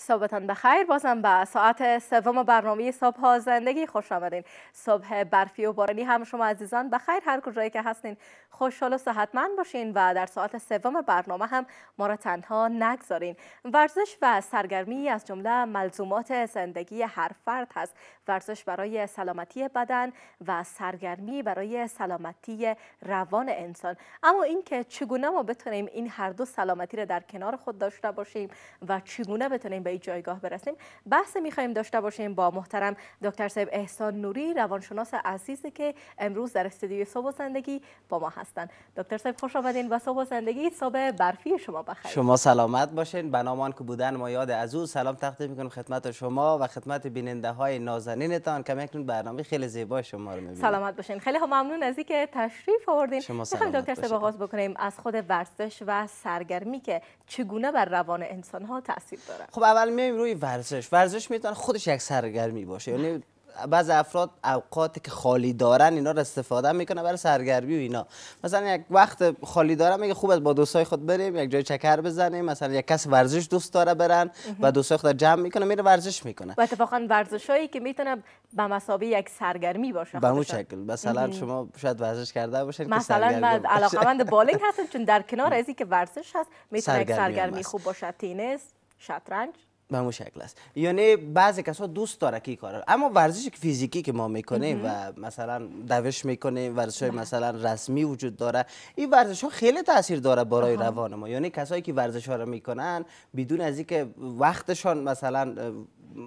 صبحتان بخیر بازم به ساعت سوم برنامه صبح ها زندگی خوش آمدین صبح برفی و بارانی هم شما عزیزان بخیر هر کجایی که هستین خوشحال و صحتمند باشین و در ساعت سوم برنامه هم ما را تنها نگذارین ورزش و سرگرمی از جمله ملزومات زندگی هر فرد هست ورزش برای سلامتی بدن و سرگرمی برای سلامتی روان انسان اما اینکه چگونه ما بتونیم این هر دو سلامتی را در کنار خود داشته باشیم و چگونه بتونیم به جایگاه برسیم بحث میخوایم داشته باشیم با محترم دکتر صاحب احسان نوری روانشناس عزیزی که امروز در استودیوی صبح زندگی با ما هستند دکتر صاحب خوش آمدین و صبح زندگی صبح برفی شما بخیر شما سلامت باشین بنامان که بودن ما یاد از او سلام تقدیم میکنم خدمت شما و خدمت بیننده های نازنینتان که میکنون برنامه خیلی زیبا شما رو میبینید سلامت باشین خیلی هم ممنون از اینکه تشریف آوردین شما دکتر صاحب آغاز بکنیم از خود ورزش و سرگرمی که چگونه بر روان انسان ها تاثیر داره خب اول میایم روی ورزش ورزش میتونه خودش یک سرگرمی باشه یعنی بعض افراد اوقات که خالی دارن اینا رو استفاده میکنن برای سرگرمی و اینا مثلا یک وقت خالی دارن میگه خوب با دوستای خود بریم یک جای چکر بزنیم مثلا یک کس ورزش دوست داره برن و دوستای خود جمع میکنه میره ورزش میکنه و اتفاقا ورزش هایی که میتونه به مسابقه یک سرگرمی باشه به اون شکل مثلا شما شاید ورزش کرده باشین مثلا من علاقمند بالینگ هستم چون در کنار ازی که ورزش هست میتونه سرگرمی, سرگرمی خوب باشه تنیس شطرنج به همون شکل است یعنی بعضی کسا دوست داره که کار اما ورزش فیزیکی که ما میکنیم و مثلا دوش میکنیم ورزش های بله. مثلا رسمی وجود داره این ورزش ها خیلی تاثیر داره برای روان ما یعنی کسایی که ورزش ها رو میکنن بدون از اینکه وقتشان مثلا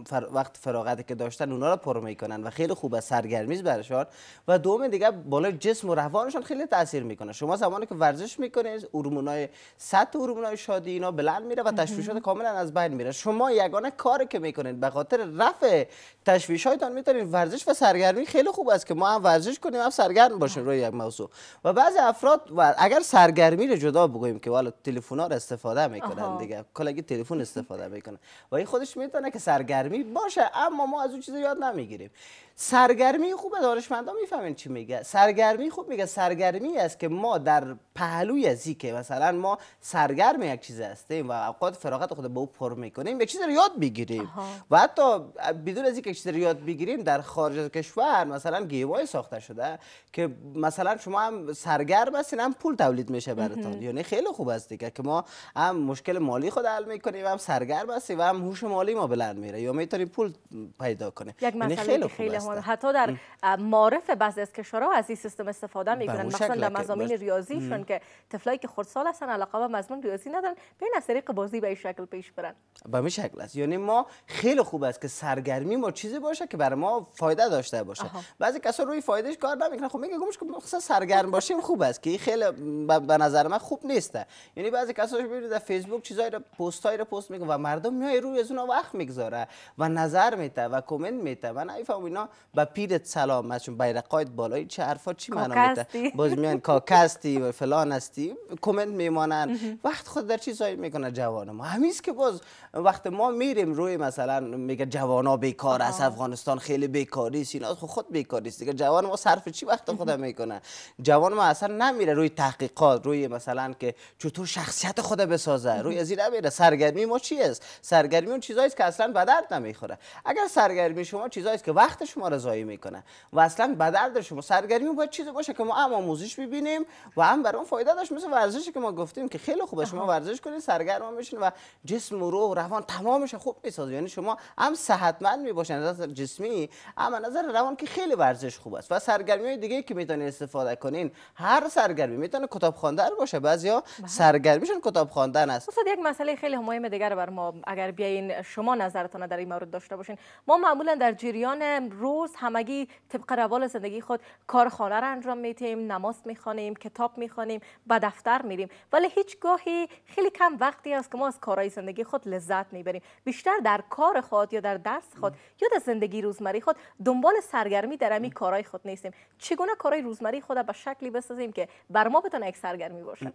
فر... وقت فراغتی که داشتن اونا رو پر میکنن و خیلی خوبه سرگرمیز برشان و دوم دیگه بالا جسم و روانشان خیلی تاثیر میکنه شما زمانی که ورزش میکنید هورمونای سطح هورمونای شادی اینا بلند میره و تشویشات کاملا از بین میره شما یگانه کاری که میکنید به خاطر رفع تشویشاتون میتونید ورزش و سرگرمی خیلی خوب است که ما هم ورزش کنیم هم سرگرم باشیم روی یک موضوع و بعضی افراد و اگر سرگرمی رو جدا بگوییم که والا تلفن ها استفاده میکنن دیگه کلاگی تلفن استفاده میکنن و این خودش میتونه که سرگرمی سرگرمی باشه اما ما از اون چیز یاد نمیگیریم سرگرمی خوبه دانشمندا میفهمن چی میگه سرگرمی خوب میگه سرگرمی است که ما در پهلوی ازی که مثلا ما سرگرم یک چیز هستیم و اوقات فراغت خود به او پر میکنیم یک چیز رو یاد میگیریم و حتی بدون از یک چیز رو یاد بگیریم در خارج از کشور مثلا گیوای ساخته شده که مثلا شما هم سرگرم هستین هم پول تولید میشه براتون یعنی خیلی خوب است دیگه که ما هم مشکل مالی خود حل میکنیم و هم سرگرم هستیم و هم هوش مالی ما بلند میره یا میتونیم پول پیدا کنیم یعنی خیلی, خوب هستن حتی در معرف بعضی از کشورها از این سیستم استفاده میکنن مثلا در مزامین ریاضیشون که طفلایی که خردسال هستن علاقه به مضمون ریاضی ندارن به از طریق بازی به این شکل پیش برن به این شکل است یعنی ما خیلی خوب است که سرگرمی ما چیزی باشه که برای ما فایده داشته باشه بعضی کسا روی فایدهش کار نمیکنن خب میگه گوش که سرگرم باشیم خوب است که خیلی به نظر من خوب نیسته یعنی بعضی کسا میبینید در فیسبوک چیزایی رو پستای رو پست میکنه و مردم میای روی از اونها وقت میگذاره و نظر میده و کامنت میده من نفهم اینا با پیر سلام از چون بیرقایت بالای چه حرفا چی معنا میده باز میان کاکستی و فلان هستی کامنت میمانن وقت خود در چی چیزایی میکنه جوان ما همیز که باز وقت ما میریم روی مثلا میگه جوانا بیکار از افغانستان خیلی بیکاری است اینا خب خود بیکاری است دیگه جوان ما صرف چی وقت خود میکنه جوان ما اصلا نمیره روی تحقیقات روی مثلا که چطور شخصیت خود بسازه روی از این نمیره سرگرمی ما چی است سرگرمی اون چیزایی که اصلا به نمیخوره اگر سرگرمی شما چیزایی که وقت شما ما میکنه و اصلا به درد شما سرگرمی باید چیزی باشه که ما هم آموزش ببینیم و هم برای اون فایده داشت مثل ورزشی که ما گفتیم که خیلی خوبه شما ورزش کنید سرگرم میشین و جسم و روح روان تمامش خوب میسازه یعنی شما هم صحتمند میباشین از نظر جسمی اما نظر روان که خیلی ورزش خوب است و سرگرمی های دیگه که میتونید استفاده کنین هر سرگرمی میتونه کتاب خواندن باشه بعضیا بله. سرگرمیشون کتاب خواندن است استاد یک مسئله خیلی مهم دیگر بر ما اگر بیاین شما نظرتان در این مورد داشته باشین ما معمولا در جریان رو روز همگی طبق روال زندگی خود کارخانه را انجام میتیم نماز میخوانیم کتاب میخوانیم به دفتر میریم ولی هیچگاهی خیلی کم وقتی است که ما از کارهای زندگی خود لذت میبریم بیشتر در کار خود یا در درس خود یا در زندگی روزمره خود دنبال سرگرمی در امی کارهای خود نیستیم چگونه کارهای روزمره خود به شکلی بسازیم که بر ما بتونه یک سرگرمی باشه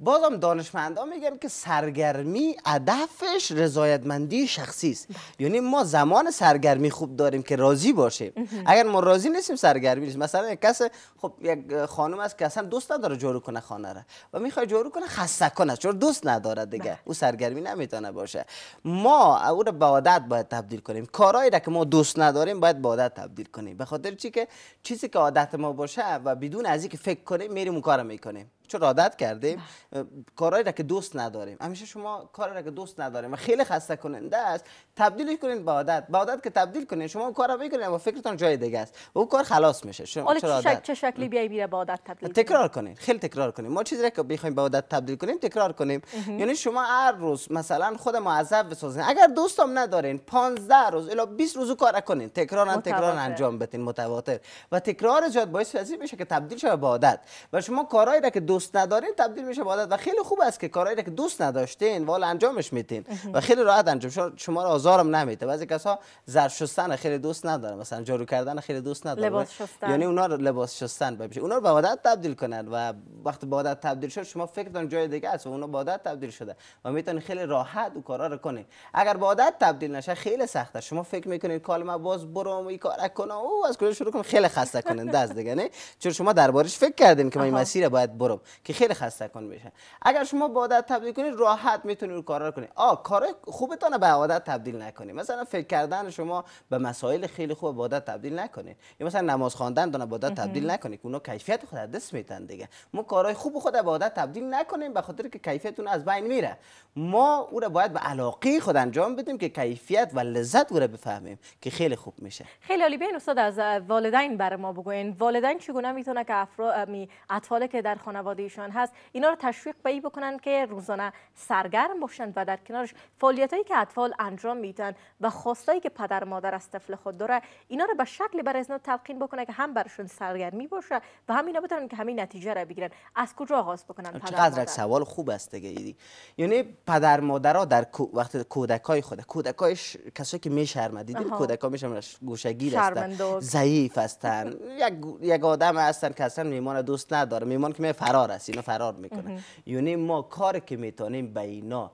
بازم دانشمندان میگن که سرگرمی هدفش رضایتمندی شخصی است بله. یعنی ما زمان سرگرمی خوب داریم که راضی باشیم اگر ما راضی نیستیم سرگرمی نیست مثلا یک کس خب یک خانم است که اصلا دوست نداره جارو کنه خانه را و میخواد جارو کنه خسته کنه چون دوست نداره دیگه بله. او سرگرمی نمیتونه باشه ما او را به عادت باید تبدیل کنیم کارهایی را که ما دوست نداریم باید به عادت تبدیل کنیم به خاطر چی که چیزی که عادت ما باشه و بدون از اینکه فکر کنیم میریم اون کارو میکنیم چرا عادت کردیم بله. کارهایی را که دوست نداریم همیشه شما کار را که دوست نداریم و خیلی خسته کننده است تبدیلش کنید به عادت به عادت که تبدیل کنید. شما کار کارا بکنید و فکرتون جای دیگه است و اون کار خلاص میشه شما چرا چه شک... چه شکلی بیای میره به عادت تبدیل تکرار کنید، خیلی تکرار کنید. ما چیزی را که بخوایم به عادت تبدیل کنیم تکرار کنیم یعنی شما هر روز مثلا خود معذب بسازین اگر دوستم ندارین 15 روز الا 20 روز کار کنین تکرارا تکرار انجام بدین متواتر و تکرار زیاد باعث میشه که تبدیل شه به عادت و شما کارهایی را که دوست ندارین تبدیل میشه به عادت و خیلی خوب است که کارهایی که دوست نداشتین وال انجامش میتین و خیلی راحت انجام شما رو آزارم نمیده بعضی کسا زر شستن خیلی دوست ندارن مثلا جارو کردن خیلی دوست ندارن لباس یعنی شستن. یعنی اونا رو لباس شستن بشه اونا رو به عادت تبدیل کنن و وقتی به عادت تبدیل شد شما فکر جای دیگه است و اونا به عادت تبدیل شده و میتونید خیلی راحت اون کارا رو کنی اگر به عادت تبدیل نشه خیلی سخته شما فکر میکنین کالما باز برم این کارا کنم او از کجا شروع کنم خیلی خسته کنن دست دیگه نه چون شما دربارش فکر کردین که من این مسیر باید برم که خیلی خسته کن میشه اگر شما به عادت تبدیل کنید راحت میتونید کارا رو کنید آ کار خوبتان به عادت تبدیل نکنید مثلا فکر کردن شما به مسائل خیلی خوب به عادت تبدیل نکنید یا مثلا نماز خواندن به عادت تبدیل نکنید اونا کیفیت خود از دست میتن دیگه ما کارهای خوب خود به عادت تبدیل نکنیم به خاطر که کیفیتون از بین میره ما او را باید به علاقه خود انجام بدیم که کیفیت و لذت او را بفهمیم که خیلی خوب میشه خیلی عالی بین استاد از والدین بر ما بگوین والدین چگونه میتونه که افراد اطفال که در خانواده خانوادهشان هست اینا رو تشویق به بکنن که روزانه سرگرم باشند و در کنارش هایی که اطفال انجام میدن و خواستایی که پدر مادر از طفل خود داره اینا رو به شکل برای اینا تلقین بکنه که هم برشون سرگرمی باشه و همینا اینا بتونن که همین نتیجه رو بگیرن از کجا آغاز بکنن خب، پدر چقدر مادر. سوال خوب است دیگه یعنی پدر مادرها در وقت کودکای خود کودکایش کسایی که میشرم دیدین کودکا میشم گوشگیر هستن ضعیف هستن یک یک آدم هستن که اصلا میمون دوست نداره میمون که می فرار فرار است اینا فرار میکنن یعنی ما کار که میتونیم به اینا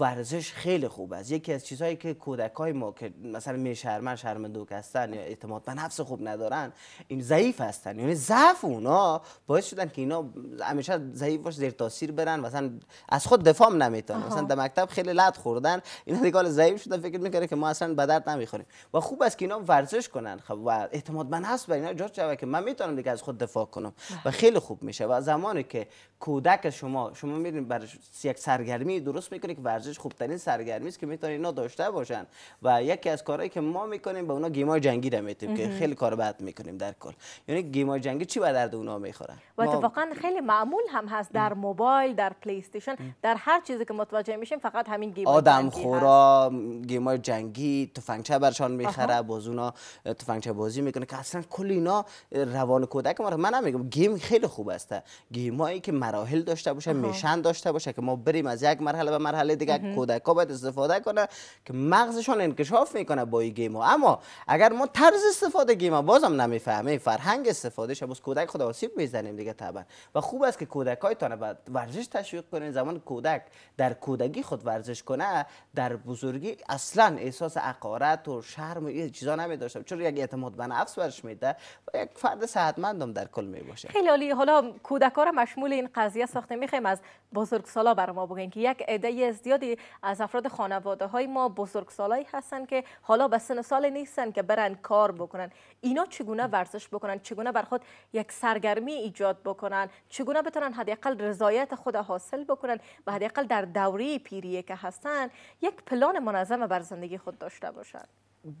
ورزش خیلی خوب است یکی از چیزهایی که کودکای ما که مثلا می میشرمن شرمندوک هستن یا اعتماد به نفس خوب ندارن این ضعیف هستن یعنی ضعف اونا باعث شدن که اینا همیشه ضعیف باش زیر تاثیر برن مثلا از خود دفاع نمیتونن مثلا در مکتب خیلی لط خوردن اینا دیگه ضعیف شدن فکر میکنه که ما اصلا به درد نمیخوریم و خوب است که اینا ورزش کنن خب و اعتماد به نفس بر اینا جور که من میتونم دیگه از خود دفاع کنم بله. و خیلی خوب میشه و زمانی که کودک شما شما میرین بر یک سرگرمی درست میکنید که ورزش خوبترین سرگرمی است که میتونه اینا داشته باشن و یکی از کارهایی که ما میکنیم به اونا گیمای جنگی را میتیم که خیلی کار بد میکنیم در کل یعنی گیمای جنگی چی به درد اونا میخوره و اتفاقا خیلی معمول هم هست در موبایل در پلی استیشن در هر چیزی که متوجه میشیم فقط همین گیم آدم خورا گیمای جنگی تفنگچه برشان میخره اونا تفنگچه بازی میکنه که اصلا کل اینا روان کودک ما من نمیگم گیم خیلی خوب است گیمایی که مراحل داشته باشه میشن داشته باشه که ما بریم از یک مرحله به مرحله دیگه کودکا باید استفاده کنه که مغزشان انکشاف میکنه با این گیم اما اگر ما طرز استفاده گیم بازم نمیفهمیم فرهنگ استفاده باز کودک خود آسیب میزنیم دیگه طبعا و خوب است که کودکایتان بعد ورزش تشویق کنین زمان کودک در کودکی خود ورزش کنه در بزرگی اصلا احساس عقارت و شرم و این چیزا نمی داشته چون یک اعتماد به نفس برش میده و یک فرد صحتمندم در کل می باشه خیلی عالی حالا کودکا را مشمول این قضیه ساخته میخوایم از بزرگسالا بر ما بگین که یک عده زیادی از افراد خانواده های ما بزرگسالایی هستن که حالا به سن سال نیستن که برن کار بکنن اینا چگونه ورزش بکنن چگونه بر خود یک سرگرمی ایجاد بکنن چگونه بتونن حداقل رضایت خود حاصل بکنن و حداقل در دوره پیری که هستن یک پلان منظم بر زندگی خود داشته باشن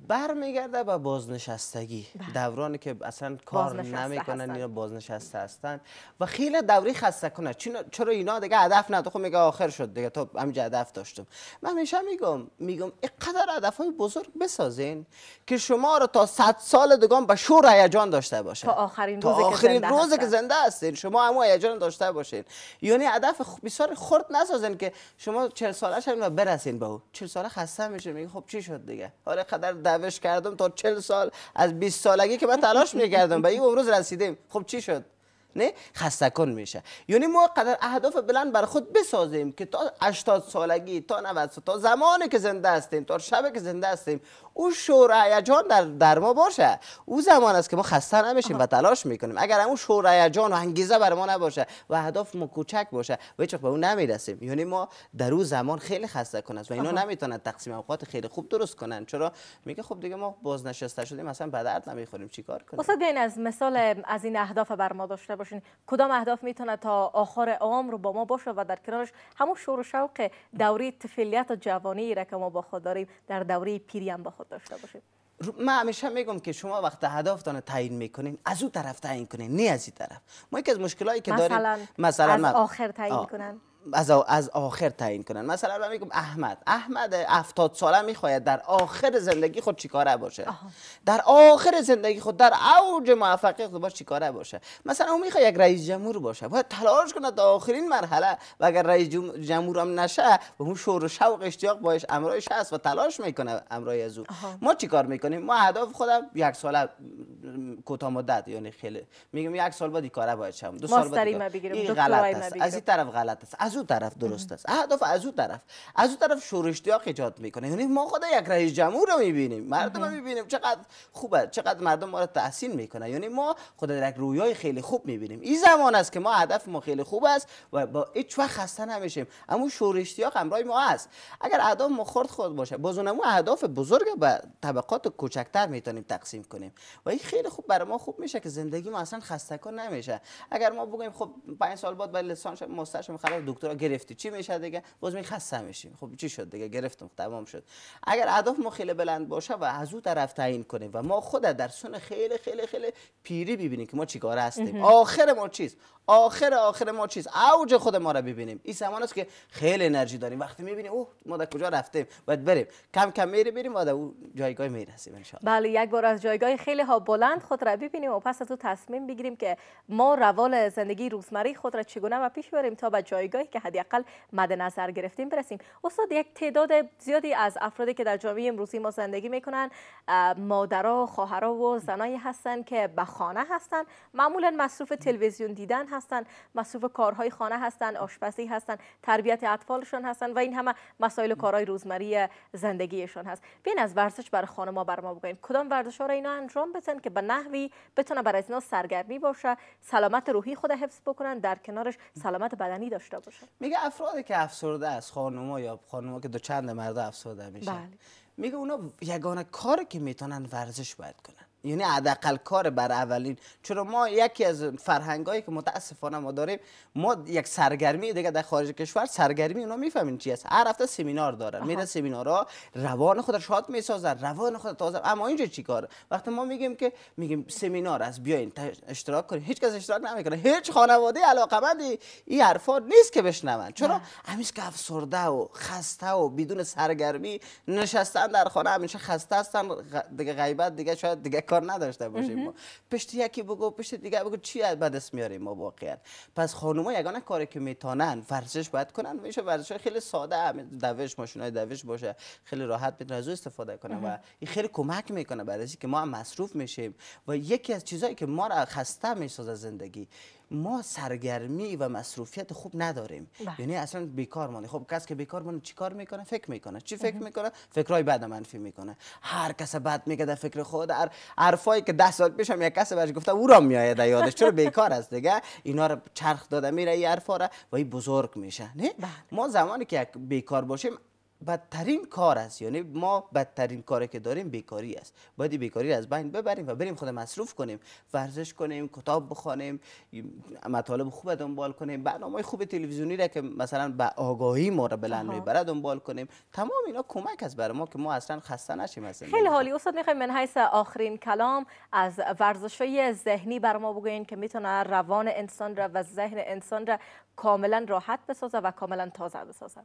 برمیگرده به بازنشستگی بله. دورانی که اصلا کار نمیکنن اینا بازنشسته هستن و خیلی دوری خسته کنه چرا اینا دیگه هدف نداره خب میگه آخر شد دیگه تو همینجا هدف داشتم من همیشه میگم میگم اینقدر هدف های بزرگ بسازین که شما رو تا 100 سال دیگه به شور هیجان داشته باشه تا آخرین روزی, که, زنده که زنده هستین شما هم هیجان داشته باشین یعنی هدف بسیار خرد نسازین که شما 40 سالش هم برسین به او 40 سال خسته میشه میگه خب چی شد دیگه آره قدر دوش کردم تا 40 سال از 20 سالگی که من تلاش میکردم به این امروز رسیدیم خب چی شد نه خسته کن میشه یعنی ما قدر اهداف بلند بر خود بسازیم که تا 80 سالگی تا 90 تا زمانی که زنده هستیم تا شب که زنده هستیم او شور هیجان در در ما باشه او زمان است که ما خسته نمیشیم و تلاش میکنیم اگر اون شور هیجان و انگیزه بر ما نباشه و اهداف ما کوچک باشه و هیچ به اون نمیرسیم یعنی ما در اون زمان خیلی خسته کن است و اینا نمیتونن تقسیم اوقات خیلی خوب درست کنن چرا میگه خب دیگه ما بازنشسته شدیم مثلا به درد نمیخوریم چیکار کنیم استاد از مثال از این اهداف بر ما داشته کدام اهداف میتونه تا آخر عمر با ما باشه و در کنارش همون شور و شوق دوره تفلیت و جوانی را که ما با خود داریم در دوره پیری هم با خود داشته باشیم من همیشه میگم که شما وقت تان تعیین میکنین از اون طرف تعیین کنین نه از این طرف ما یکی از مشکلایی که داریم مثلا از آخر تعیین کنن از, از آخر تعیین کنن مثلا من میگم احمد احمد 70 ساله میخواید در آخر زندگی خود چیکاره باشه آه. در آخر زندگی خود در اوج موفقیت خود باشه چیکاره باشه مثلا او میخواد یک رئیس جمهور باشه باید تلاش کنه تا آخرین مرحله و اگر رئیس جمهور هم نشه و اون شور و شوق اشتیاق باش امرایش هست و تلاش میکنه امرای از او ما چیکار میکنیم ما اهداف خودم یک ساله کوتاه مدت یعنی خیلی میگم یک سال بعد کاره باید شم دو سال بعد این غلط است از این طرف غلط است از طرف درست است اهداف از طرف از اون طرف شورشتی اشتیاق ایجاد میکنه یعنی ما خدا یک رئیس جمهور رو میبینیم مردم رو میبینیم چقدر خوبه چقدر مردم ما رو تحسین میکنه یعنی ما خدا در یک رویای خیلی خوب میبینیم این زمان است که ما هدف ما خیلی خوب است و با هیچ وقت خسته نمیشیم اما شورشتی ها همراه ما است اگر اهداف ما خرد خود باشه باز اونم اهداف بزرگ به طبقات کوچکتر میتونیم تقسیم کنیم و این خیلی خوب برای ما خوب میشه که زندگی ما اصلا خسته کن نمیشه اگر ما بگیم خب 5 سال بعد با لسان مستش خلاص دکتر گرفتی چی میشه دیگه باز می خسته میشیم خب چی شد دیگه گرفتم تمام شد اگر اهداف ما خیلی بلند باشه و از او طرف تعیین کنیم و ما خود در سن خیلی خیلی خیلی پیری ببینیم که ما چیکار هستیم آخر ما چیز، آخر آخر ما چیز اوج خود ما را ببینیم این زمان است که خیلی انرژی داریم وقتی میبینیم اوه ما در کجا رفتیم باید بریم کم کم میره بریم و در اون جایگاه میرسیم ان بله یک بار از جایگاه خیلی ها بلند خود را ببینیم و پس از او تصمیم بگیریم که ما روال زندگی روزمره خود را چگونه و پیش بریم تا به جایگاهی که حداقل مد نظر گرفتیم برسیم استاد یک تعداد زیادی از افرادی که در جامعه امروزی ما زندگی میکنن مادرها خواهرها و زنایی هستند که به خانه هستن معمولا مصروف تلویزیون دیدن هستن مصروف کارهای خانه هستن آشپزی هستن تربیت اطفالشان هستن و این همه مسائل و کارهای روزمره زندگیشان هست بین از ورزش برای ما بر ما بگوین کدام ورزش ها را اینا انجام بدن که به نحوی بتونه برای اینا سرگرمی باشه سلامت روحی خود حفظ بکنن در کنارش سلامت بدنی داشته باشه میگه افرادی که افسرده است خانم یا خانم که دو چند مرد افسرده میشن بله. میگه اونا یگانه کاری که میتونن ورزش باید کنن یعنی حداقل کار بر اولین چرا ما یکی از فرهنگایی که متاسفانه ما داریم ما یک سرگرمی دیگه در خارج کشور سرگرمی اونا میفهمین چی است هر هفته سمینار دارن میره سمینارها روان خود شاد میسازن روان خود تازه اما اینجا چیکار وقتی ما میگیم که میگیم سمینار است بیاین اشتراک کنیم هیچ کس اشتراک نمیکنه هیچ خانواده مند این حرفا نیست که بشنون چرا همیشه که افسرده و خسته و بدون سرگرمی نشستن در خانه همیشه خسته هستن دیگه غیبت دیگه شاید دیگه کار نداشته باشیم ما پشت یکی بگو پشت دیگه بگو چی از بدست میاریم ما واقعا پس خانوما یگانه کاری که میتونن ورزش باید کنن میشه ورزش خیلی ساده دوش دوش های دوش باشه خیلی راحت میتونن از استفاده کنن و این خیلی کمک میکنه برای که ما هم مصروف میشیم و یکی از چیزایی که ما را خسته میسازه زندگی ما سرگرمی و مصروفیت خوب نداریم بله. یعنی اصلا بیکار مانده خب کس که بیکار چی چیکار میکنه فکر میکنه چی فکر میکنه فکرای بد منفی میکنه هر کس بد میگه در فکر خود هر حرفایی که ده سال پیش یک کس بهش گفته او را میآید یادش چرا بیکار است دیگه اینا رو چرخ داده میره این حرفا و این بزرگ میشه نه بله. ما زمانی که بیکار باشیم بدترین کار است یعنی ما بدترین کاری که داریم بیکاری است باید بیکاری از بین ببریم و بریم خود مصروف کنیم ورزش کنیم کتاب بخوانیم مطالب خوب دنبال کنیم برنامه خوب تلویزیونی را که مثلا به آگاهی ما را بلند میبره دنبال کنیم تمام اینا کمک است برای ما که ما اصلا خسته نشیم اصلا خیلی حالی استاد میخوایم من حیث آخرین کلام از ورزش های ذهنی بر ما بگوین که میتونه روان انسان را و ذهن انسان را کاملا راحت بسازه و کاملا تازه بسازه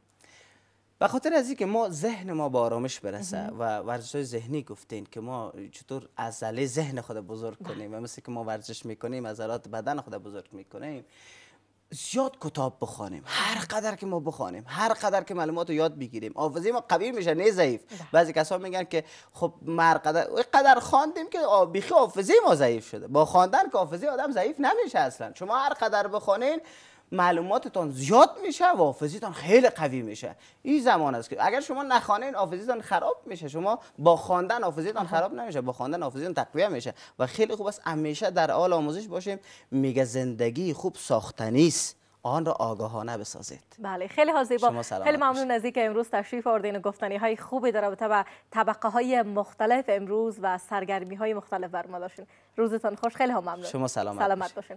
به خاطر از اینکه ما ذهن ما با آرامش برسه و ورزش های ذهنی گفتین که ما چطور عضله ذهن خود بزرگ بله. کنیم و مثل که ما ورزش میکنیم عضلات بدن خود بزرگ میکنیم زیاد کتاب بخوانیم هر قدر که ما بخوانیم هر قدر که معلومات رو یاد بگیریم حافظه ما قوی میشه نه ضعیف بله. بعضی کسا میگن که خب ما قدر قدر خواندیم که بیخی حافظه ما ضعیف شده با خواندن که حافظه آدم ضعیف نمیشه اصلا شما هر قدر بخوانین معلوماتتان زیاد میشه و حافظیتان خیلی قوی میشه این زمان است که اگر شما این حافظیتان خراب میشه شما با خواندن حافظیتان خراب نمیشه با خواندن حافظیتان تقویه میشه و خیلی خوب است همیشه در حال آموزش باشیم میگه زندگی خوب ساختنی است آن را آگاهانه بسازید بله خیلی حاضر با خیلی ممنون از اینکه امروز تشریف آوردین و گفتنی های خوبی در رابطه با طبقه های مختلف امروز و سرگرمی های مختلف بر داشتین روزتان خوش خیلی ها ممنون شما سلامت, سلامت باشین